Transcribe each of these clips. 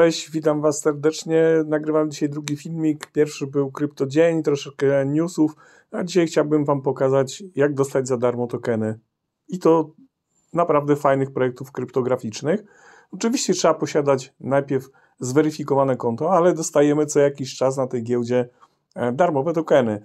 Cześć, witam Was serdecznie. Nagrywam dzisiaj drugi filmik. Pierwszy był Kryptodzień, troszeczkę newsów, a dzisiaj chciałbym Wam pokazać, jak dostać za darmo tokeny. I to naprawdę fajnych projektów kryptograficznych. Oczywiście trzeba posiadać najpierw zweryfikowane konto, ale dostajemy co jakiś czas na tej giełdzie e, darmowe tokeny.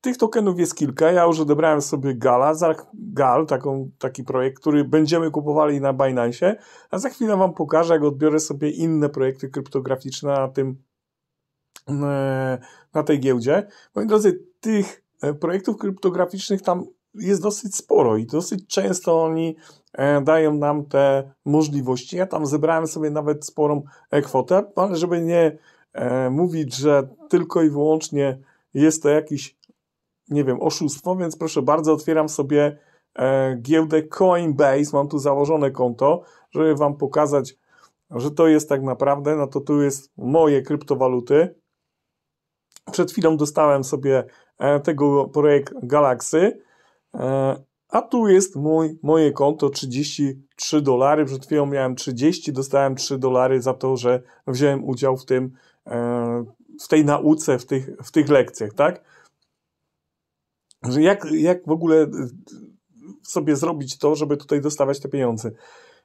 Tych tokenów jest kilka. Ja już odebrałem sobie Gala, Gal, taką, taki projekt, który będziemy kupowali na Binance, a za chwilę Wam pokażę, jak odbiorę sobie inne projekty kryptograficzne na tym, e, na tej giełdzie. Moi drodzy, tych e, projektów kryptograficznych tam jest dosyć sporo i dosyć często oni e, dają nam te możliwości. Ja tam zebrałem sobie nawet sporą kwotę, ale żeby nie mówić, że tylko i wyłącznie jest to jakiś nie wiem, oszustwo, więc proszę bardzo, otwieram sobie e, giełdę Coinbase, mam tu założone konto, żeby Wam pokazać, że to jest tak naprawdę, no to tu jest moje kryptowaluty. Przed chwilą dostałem sobie e, tego projekt Galaxy, e, a tu jest mój, moje konto 33 dolary. Przed chwilą miałem 30, dostałem 3 dolary za to, że wziąłem udział w tym, e, w tej nauce, w tych, w tych lekcjach, tak? że jak, jak w ogóle y, sobie zrobić to, żeby tutaj dostawać te pieniądze.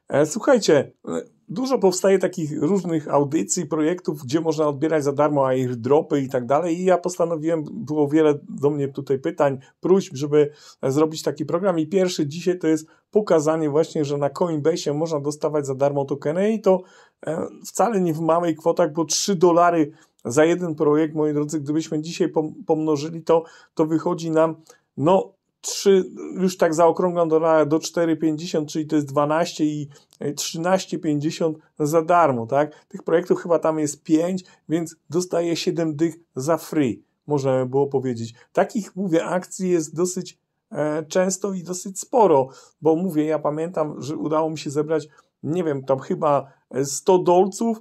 E, słuchajcie, e, dużo powstaje takich różnych audycji, projektów, gdzie można odbierać za darmo airdropy i tak dalej. I ja postanowiłem, było wiele do mnie tutaj pytań, próśb, żeby zrobić taki program. I pierwszy dzisiaj to jest pokazanie właśnie, że na Coinbase można dostawać za darmo tokeny i to e, wcale nie w małej kwotach, bo 3 dolary za jeden projekt, moi drodzy, gdybyśmy dzisiaj pomnożyli to, to wychodzi nam, no, 3, już tak zaokrąglam do, do 4,50, czyli to jest 12 i 13,50 e, za darmo, tak? Tych projektów chyba tam jest 5, więc dostaje 7 dych za free, można by było powiedzieć. Takich, mówię, akcji jest dosyć e, często i dosyć sporo, bo mówię, ja pamiętam, że udało mi się zebrać, nie wiem, tam chyba 100 dolców,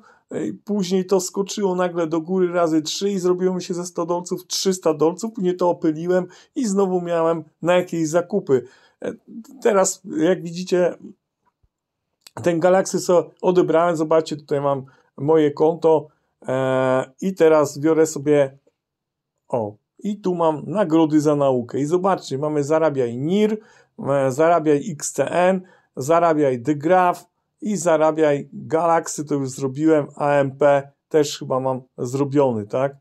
Później to skoczyło nagle do góry razy 3 i zrobiło mi się ze 100 dolców 300 dolców, później to opyliłem i znowu miałem na jakieś zakupy. E, teraz, jak widzicie, ten Galaxy co odebrałem, zobaczcie, tutaj mam moje konto e, i teraz biorę sobie, o, i tu mam nagrody za naukę. I zobaczcie, mamy zarabiaj NIR, e, zarabiaj XCN, zarabiaj The Graph, i zarabiaj. Galaxy to już zrobiłem, AMP też chyba mam zrobiony, tak?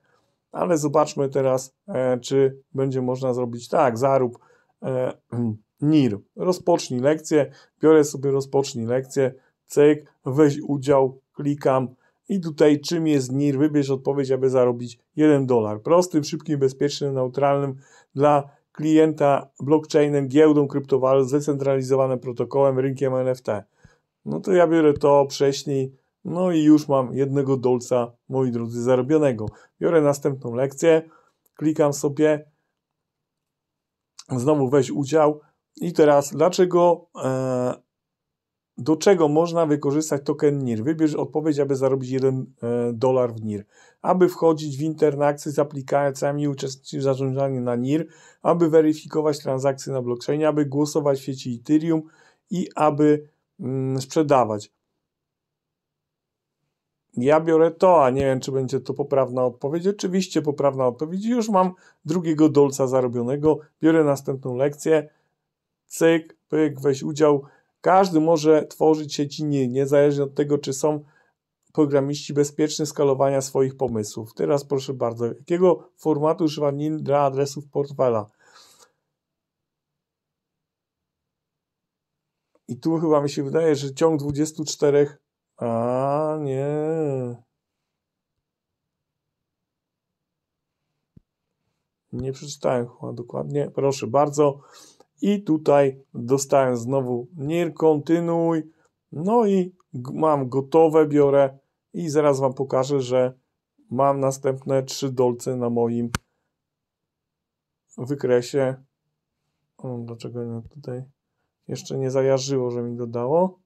Ale zobaczmy teraz, e, czy będzie można zrobić tak, zarób e, NIR. Rozpocznij lekcję, biorę sobie rozpocznij lekcję, cyk, weź udział, klikam i tutaj czym jest NIR, wybierz odpowiedź, aby zarobić 1 dolar. Prostym, szybkim, bezpiecznym, neutralnym dla klienta blockchainem, giełdą kryptowalut, zdecentralizowanym protokołem, rynkiem NFT. No to ja biorę to, prześlij. No i już mam jednego dolca, moi drodzy, zarobionego. Biorę następną lekcję, klikam sobie, znowu weź udział. I teraz, dlaczego, e, do czego można wykorzystać token NIR? Wybierz odpowiedź, aby zarobić 1 e, dolar w NIR. Aby wchodzić w interakcje z aplikacjami, uczestniczyć w zarządzaniu na NIR, aby weryfikować transakcje na blockchainie, aby głosować w sieci Ethereum i aby Mm, sprzedawać. Ja biorę to, a nie wiem, czy będzie to poprawna odpowiedź. Oczywiście poprawna odpowiedź. Już mam drugiego dolca zarobionego, biorę następną lekcję, cyk, pyk, weź udział. Każdy może tworzyć sieci nie, niezależnie od tego, czy są programiści bezpieczny skalowania swoich pomysłów. Teraz proszę bardzo, jakiego formatu używa NIN dla adresów portfela? I tu chyba mi się wydaje, że ciąg 24. A nie. Nie przeczytałem chyba dokładnie. Proszę bardzo. I tutaj dostałem znowu Nie, kontynuuj. No i mam gotowe, biorę i zaraz Wam pokażę, że mam następne trzy dolce na moim wykresie. O, dlaczego nie tutaj? Jeszcze nie zajarzyło, że mi dodało.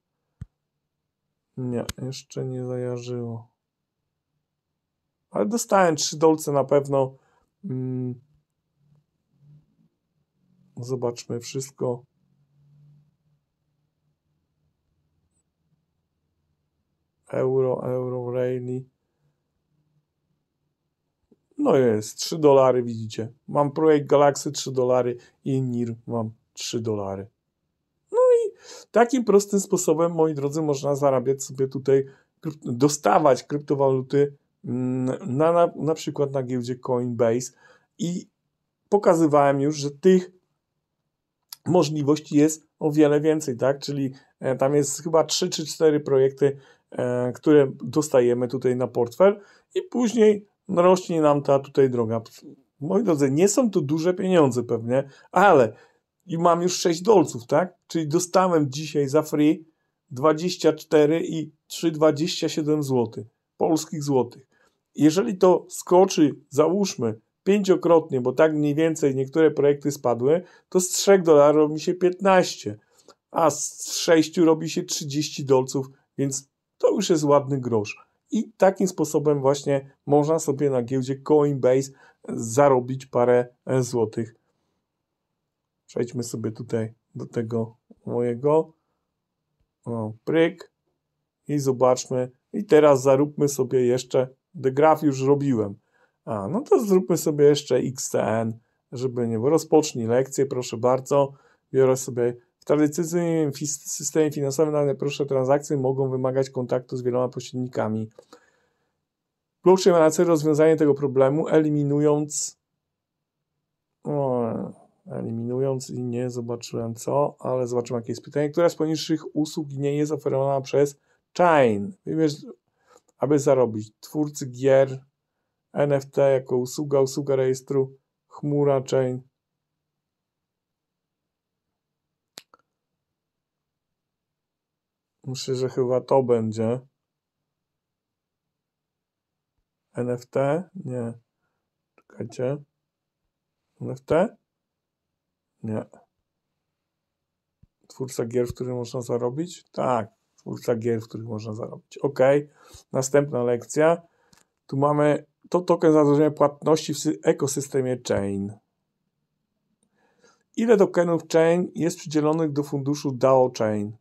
Nie, jeszcze nie zajarzyło. Ale dostałem trzy dolce na pewno. Mm. Zobaczmy wszystko. Euro, euro, Rayleigh. No jest, 3 dolary widzicie. Mam projekt Galaxy 3 dolary i NIR mam 3 dolary. Takim prostym sposobem, moi drodzy, można zarabiać sobie tutaj, dostawać kryptowaluty mm, na, na, na przykład na giełdzie Coinbase i pokazywałem już, że tych możliwości jest o wiele więcej, tak? Czyli e, tam jest chyba 3 czy 4 projekty, e, które dostajemy tutaj na portfel i później rośnie nam ta tutaj droga. Moi drodzy, nie są to duże pieniądze pewnie, ale i mam już 6 dolców, tak? Czyli dostałem dzisiaj za free 24 i 3,27 zł polskich złotych. Jeżeli to skoczy, załóżmy, pięciokrotnie, bo tak mniej więcej niektóre projekty spadły, to z 3 dolarów mi się 15, a z 6 robi się 30 dolców, więc to już jest ładny grosz. I takim sposobem właśnie można sobie na giełdzie Coinbase zarobić parę złotych Przejdźmy sobie tutaj do tego mojego. O, pryk. I zobaczmy. I teraz zaróbmy sobie jeszcze, the graph już robiłem. A, no to zróbmy sobie jeszcze XTN, żeby nie było. Rozpocznij lekcję, proszę bardzo. Biorę sobie w tradycyjnym systemie finansowym najprostsze transakcje mogą wymagać kontaktu z wieloma pośrednikami. Blockchain ma na celu rozwiązanie tego problemu, eliminując o, eliminując i nie zobaczyłem co, ale zobaczymy jakie jest pytanie. Która z poniższych usług nie jest oferowana przez Chain? Wybierz, aby zarobić. Twórcy gier, NFT jako usługa, usługa rejestru, chmura, Chain. Myślę, że chyba to będzie. NFT? Nie. Czekajcie. NFT? Nie. Twórca gier, w których można zarobić? Tak, twórca gier, w których można zarobić. Ok, następna lekcja. Tu mamy to token zadłużenia płatności w ekosystemie Chain. Ile tokenów Chain jest przydzielonych do funduszu DAO Chain?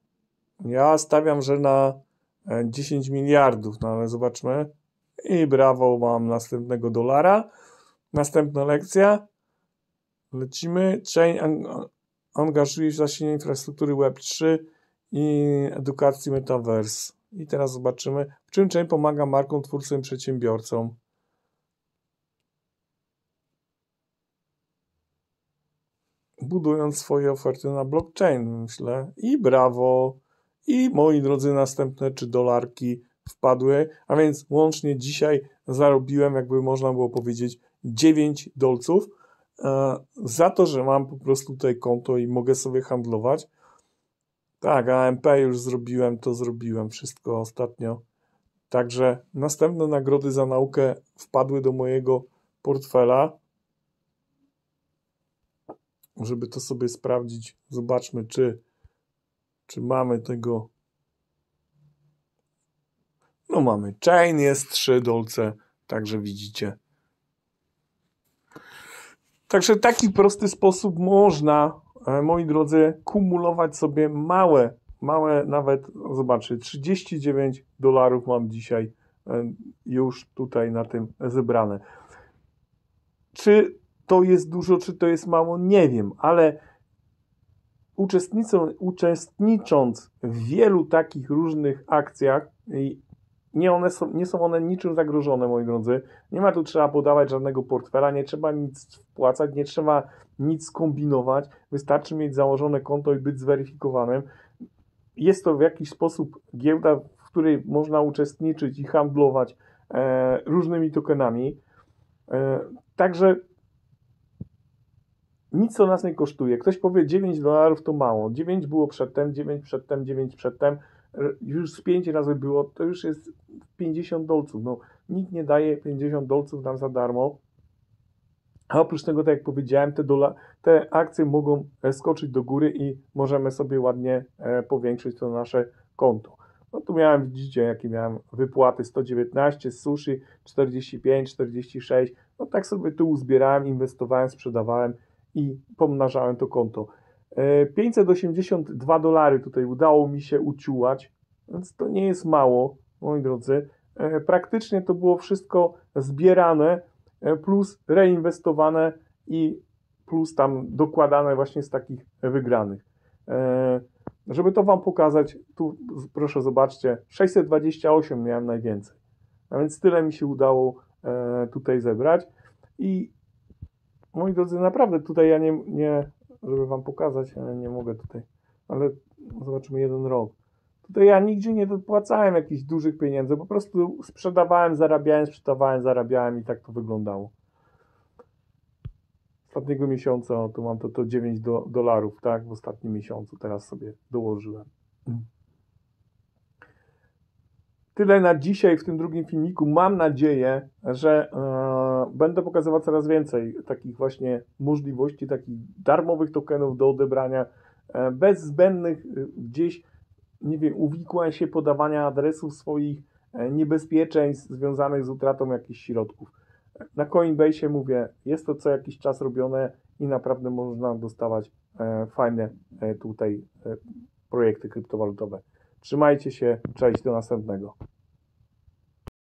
Ja stawiam, że na 10 e, miliardów, no ale zobaczmy. I brawo, mam następnego dolara. Następna lekcja. Lecimy. Chain angażuje się w zasilanie infrastruktury Web3 i edukacji Metaverse. I teraz zobaczymy, w czym Chain pomaga markom, twórcom i przedsiębiorcom. Budując swoje oferty na blockchain, myślę. I brawo! I moi drodzy, następne czy dolarki wpadły, a więc łącznie dzisiaj zarobiłem, jakby można było powiedzieć, 9 dolców. E, za to, że mam po prostu tutaj konto i mogę sobie handlować. Tak, AMP już zrobiłem, to zrobiłem wszystko ostatnio. Także następne nagrody za naukę wpadły do mojego portfela. Żeby to sobie sprawdzić, zobaczmy, czy, czy mamy tego. No mamy chain, jest trzy dolce, także widzicie. Także taki prosty sposób można, e, moi drodzy, kumulować sobie małe, małe nawet, zobaczcie, 39 dolarów mam dzisiaj e, już tutaj na tym zebrane. Czy to jest dużo, czy to jest mało, nie wiem, ale uczestnicząc w wielu takich różnych akcjach i nie, one są, nie są one niczym zagrożone, moi drodzy. Nie ma tu trzeba podawać żadnego portfela, nie trzeba nic wpłacać, nie trzeba nic kombinować. Wystarczy mieć założone konto i być zweryfikowanym. Jest to w jakiś sposób giełda, w której można uczestniczyć i handlować e, różnymi tokenami. E, także nic to nas nie kosztuje. Ktoś powie 9 dolarów to mało. 9 było przedtem, 9 przedtem, 9 przedtem. Już z 5 razy było, to już jest 50 dolców. No, nikt nie daje 50 dolców nam za darmo. A oprócz tego, tak jak powiedziałem, te, dola, te akcje mogą e, skoczyć do góry i możemy sobie ładnie e, powiększyć to nasze konto. No tu miałem, widzicie, jakie miałem wypłaty 119, sushi 45, 46. No tak sobie tu uzbierałem, inwestowałem, sprzedawałem i pomnażałem to konto. 582 e, dolary tutaj udało mi się uciułać, więc to nie jest mało moi drodzy, e, praktycznie to było wszystko zbierane, e, plus reinwestowane i plus tam dokładane właśnie z takich wygranych. E, żeby to Wam pokazać, tu proszę zobaczcie, 628 miałem najwięcej. A więc tyle mi się udało tutaj zebrać. I moi drodzy, naprawdę tutaj ja nie, nie żeby Wam pokazać, nie mogę tutaj, ale zobaczymy jeden rok. Tutaj ja nigdzie nie wypłacałem jakichś dużych pieniędzy, po prostu sprzedawałem, zarabiałem, sprzedawałem, zarabiałem i tak to wyglądało. Ostatniego miesiąca, no tu mam to, to 9 do, dolarów, tak, w ostatnim miesiącu, teraz sobie dołożyłem. Tyle na dzisiaj w tym drugim filmiku. Mam nadzieję, że e, będę pokazywał coraz więcej takich właśnie możliwości, takich darmowych tokenów do odebrania, yy, bez zbędnych e, gdzieś nie wiem, uwikłań się podawania adresów swoich, e, niebezpieczeństw związanych z utratą jakichś środków. Na Coinbase mówię, jest to co jakiś czas robione i naprawdę można dostawać e, fajne e, tutaj projekty kryptowalutowe. Trzymajcie się, cześć, do następnego.